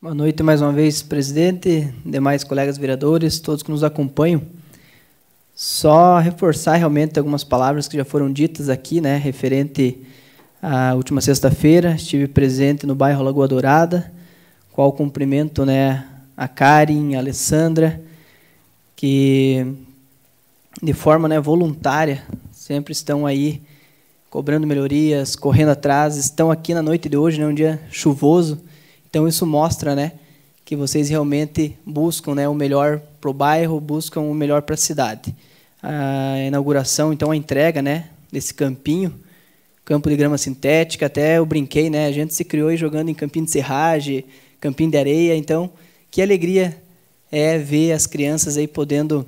Boa noite mais uma vez, presidente, demais colegas vereadores, todos que nos acompanham. Só reforçar realmente algumas palavras que já foram ditas aqui, né, referente à última sexta-feira, estive presente no bairro Lagoa Dourada, qual cumprimento, né, a Karen, a Alessandra, que de forma, né, voluntária sempre estão aí cobrando melhorias, correndo atrás, estão aqui na noite de hoje, né, um dia chuvoso então isso mostra, né, que vocês realmente buscam, né, o melhor para o bairro, buscam o melhor para a cidade. A inauguração, então a entrega, né, desse campinho, campo de grama sintética, até eu brinquei, né, a gente se criou jogando em campinho de serragem, campinho de areia, então que alegria é ver as crianças aí podendo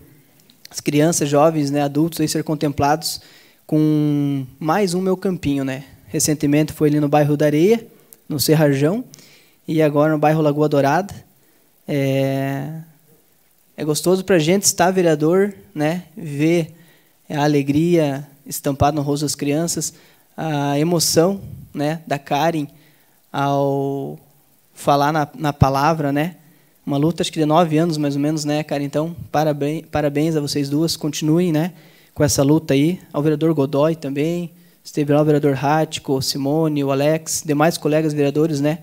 as crianças, jovens, né, adultos aí ser contemplados com mais um meu campinho, né? Recentemente foi ali no bairro da Areia, no Serrajão, e agora no bairro Lagoa Dourada. É, é gostoso para a gente estar vereador, né? ver a alegria estampada no rosto das crianças, a emoção né, da Karen ao falar na, na palavra, né? Uma luta, acho que de nove anos, mais ou menos, né, Karen? Então, parabéns, parabéns a vocês duas. Continuem, né, com essa luta aí. Ao vereador Godoy também, esteve lá o vereador Rático, Simone, o Alex, demais colegas vereadores, né?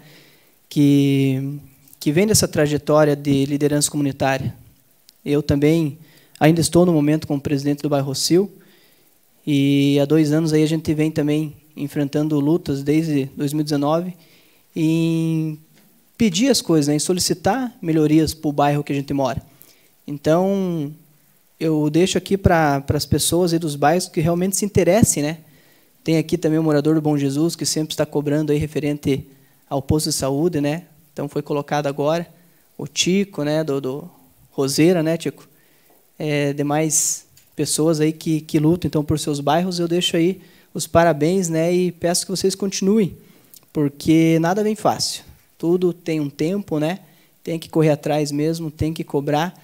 que, que vem dessa trajetória de liderança comunitária. Eu também ainda estou no momento como presidente do bairro Sil, e há dois anos aí a gente vem também enfrentando lutas desde 2019 em pedir as coisas, né, em solicitar melhorias para o bairro que a gente mora. Então, eu deixo aqui para as pessoas e dos bairros que realmente se interessem. Né? Tem aqui também o morador do Bom Jesus, que sempre está cobrando aí referente ao posto de saúde, né? Então foi colocado agora o Tico, né, do, do Roseira, né, Tico? É, demais pessoas aí que, que lutam então por seus bairros, eu deixo aí os parabéns, né, e peço que vocês continuem, porque nada vem fácil. Tudo tem um tempo, né? Tem que correr atrás mesmo, tem que cobrar.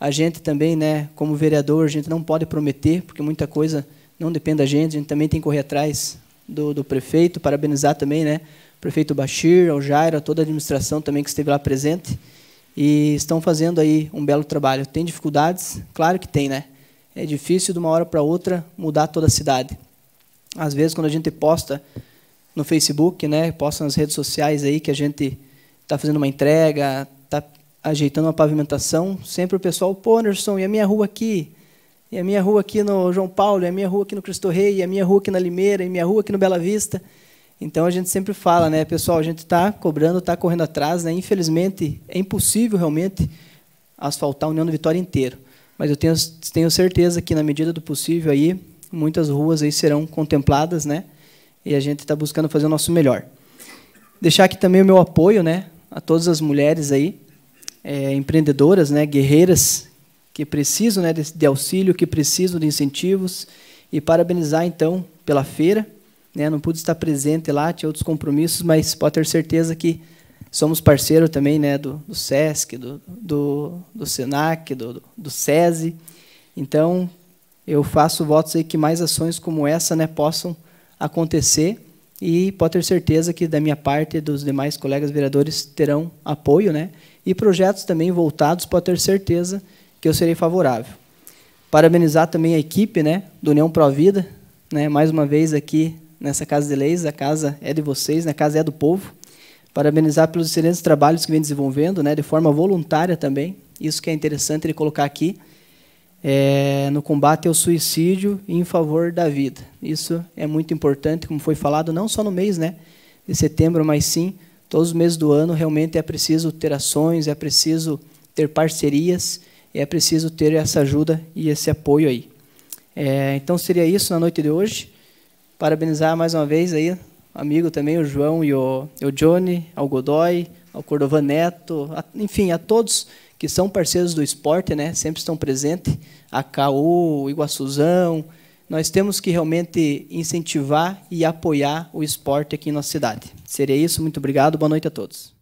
A gente também, né, como vereador, a gente não pode prometer, porque muita coisa não depende da gente, a gente também tem que correr atrás do, do prefeito, parabenizar também, né, prefeito Bashir, ao Jairo, a toda a administração também que esteve lá presente. E estão fazendo aí um belo trabalho. Tem dificuldades? Claro que tem, né? É difícil de uma hora para outra mudar toda a cidade. Às vezes, quando a gente posta no Facebook, né, posta nas redes sociais aí que a gente está fazendo uma entrega, está ajeitando uma pavimentação, sempre o pessoal, pô, Anderson, e a minha rua aqui? E a minha rua aqui no João Paulo? E a minha rua aqui no Cristo Rei? E a minha rua aqui na Limeira? E a minha rua aqui no Bela Vista? Então a gente sempre fala, né, pessoal, a gente está cobrando, está correndo atrás, né? Infelizmente é impossível realmente asfaltar o União do Vitória inteiro, mas eu tenho, tenho certeza que na medida do possível aí muitas ruas aí serão contempladas, né? E a gente está buscando fazer o nosso melhor. Deixar aqui também o meu apoio, né, a todas as mulheres aí é, empreendedoras, né, guerreiras que precisam, né, de, de auxílio, que precisam de incentivos e parabenizar então pela feira né? Não pude estar presente lá, tinha outros compromissos, mas pode ter certeza que somos parceiro também né, do, do SESC, do, do, do SENAC, do, do, SESI. Então, eu faço votos aí que mais ações como essa né, possam acontecer e pode ter certeza que da minha parte e dos demais colegas vereadores terão apoio, né? E projetos também voltados, pode ter certeza que eu serei favorável. Parabenizar também a equipe, né, do União Pro Vida, né? Mais uma vez aqui nessa Casa de Leis. A casa é de vocês, né? a casa é do povo. Parabenizar pelos excelentes trabalhos que vem desenvolvendo, né, de forma voluntária também. Isso que é interessante ele colocar aqui. É, no combate ao suicídio e em favor da vida. Isso é muito importante, como foi falado, não só no mês né, de setembro, mas sim todos os meses do ano. Realmente é preciso ter ações, é preciso ter parcerias, é preciso ter essa ajuda e esse apoio aí. É, então seria isso na noite de hoje. Parabenizar mais uma vez aí, amigo também, o João e o, o Johnny, ao Godoy, ao Cordovan Neto, a, enfim, a todos que são parceiros do esporte, né? Sempre estão presentes, a CAU, Iguaçuzão. Nós temos que realmente incentivar e apoiar o esporte aqui em nossa cidade. Seria isso, muito obrigado, boa noite a todos.